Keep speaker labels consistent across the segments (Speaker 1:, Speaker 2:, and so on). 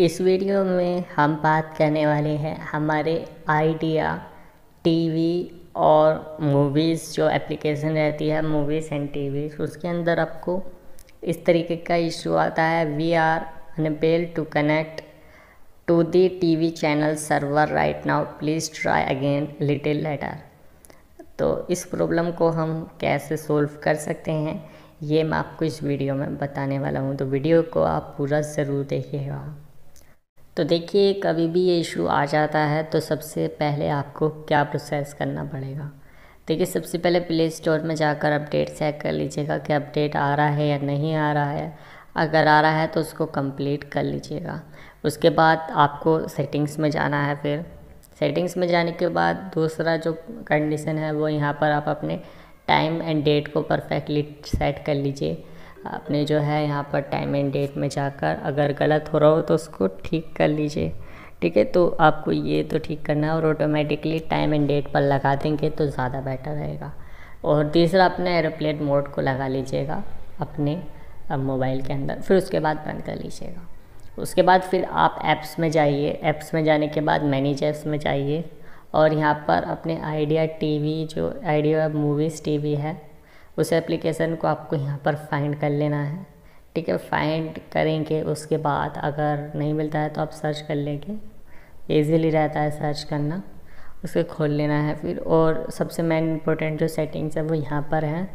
Speaker 1: इस वीडियो में हम बात करने वाले हैं हमारे आइडिया टीवी और मूवीज़ जो एप्लीकेशन रहती है मूवीज़ एंड टीवी उसके अंदर आपको इस तरीके का इशू आता है we are unable to connect to the TV channel server right now please try again little later तो इस प्रॉब्लम को हम कैसे सोल्व कर सकते हैं ये मैं आपको इस वीडियो में बताने वाला हूँ तो वीडियो को आप पूरा ज़रूर देखिएगा तो देखिए कभी भी ये इशू आ जाता है तो सबसे पहले आपको क्या प्रोसेस करना पड़ेगा देखिए सबसे पहले प्ले स्टोर में जाकर अपडेट चेक कर लीजिएगा कि अपडेट आ रहा है या नहीं आ रहा है अगर आ रहा है तो उसको कंप्लीट कर लीजिएगा उसके बाद आपको सेटिंग्स में जाना है फिर सेटिंग्स में जाने के बाद दूसरा जो कंडीशन है वो यहाँ पर आप अपने टाइम एंड डेट को परफेक्टली सेट कर लीजिए आपने जो है यहाँ पर टाइम एंड डेट में जाकर अगर गलत हो रहा हो तो उसको ठीक कर लीजिए ठीक है तो आपको ये तो ठीक करना है और ऑटोमेटिकली टाइम एंड डेट पर लगा देंगे तो ज़्यादा बेटर रहेगा और तीसरा अपने एरोप्लेन मोड को लगा लीजिएगा अपने मोबाइल के अंदर फिर उसके बाद बंद कर लीजिएगा उसके बाद फिर आप ऐप्स में जाइए ऐप्स में जाने के बाद मैनेज ऐप्स में जाइए और यहाँ पर अपने आइडिया टीवी जो आइडिया मूवीज़ टीवी है उस एप्लीकेशन को आपको यहाँ पर फाइंड कर लेना है ठीक है फाइंड करेंगे उसके बाद अगर नहीं मिलता है तो आप सर्च कर लेंगे ईजीली रहता है सर्च करना उसे खोल लेना है फिर और सबसे मेन इम्पोर्टेंट जो सेटिंग्स है वो यहाँ पर है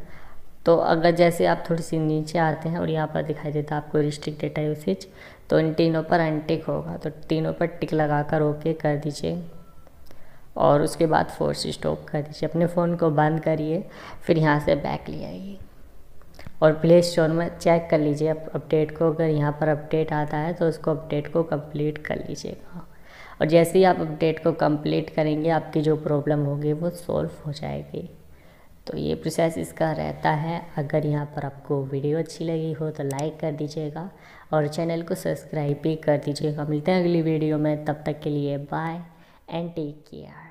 Speaker 1: तो अगर जैसे आप थोड़ी सी नीचे आते हैं और यहाँ पर दिखाई देता है आपको रिस्ट्रिक्ट डेटा यूसेज तो इन तीनों पर अनटिक होगा तो तीनों पर टिक लगा कर ओके कर दीजिए और उसके बाद फोर्स स्टॉप कर दीजिए अपने फ़ोन को बंद करिए फिर यहाँ से बैक ले आइए और प्ले स्टोर में चेक कर लीजिए अप, अपडेट को अगर यहाँ पर अपडेट आता है तो उसको अपडेट को कंप्लीट कर लीजिएगा और जैसे ही आप अपडेट को कंप्लीट करेंगे आपकी जो प्रॉब्लम होगी वो सॉल्व हो जाएगी तो ये प्रोसेस इसका रहता है अगर यहाँ पर आपको वीडियो अच्छी लगी हो तो लाइक कर दीजिएगा और चैनल को सब्सक्राइब भी कर दीजिएगा मिलते हैं अगली वीडियो में तब तक के लिए बाय एंड टेक केयर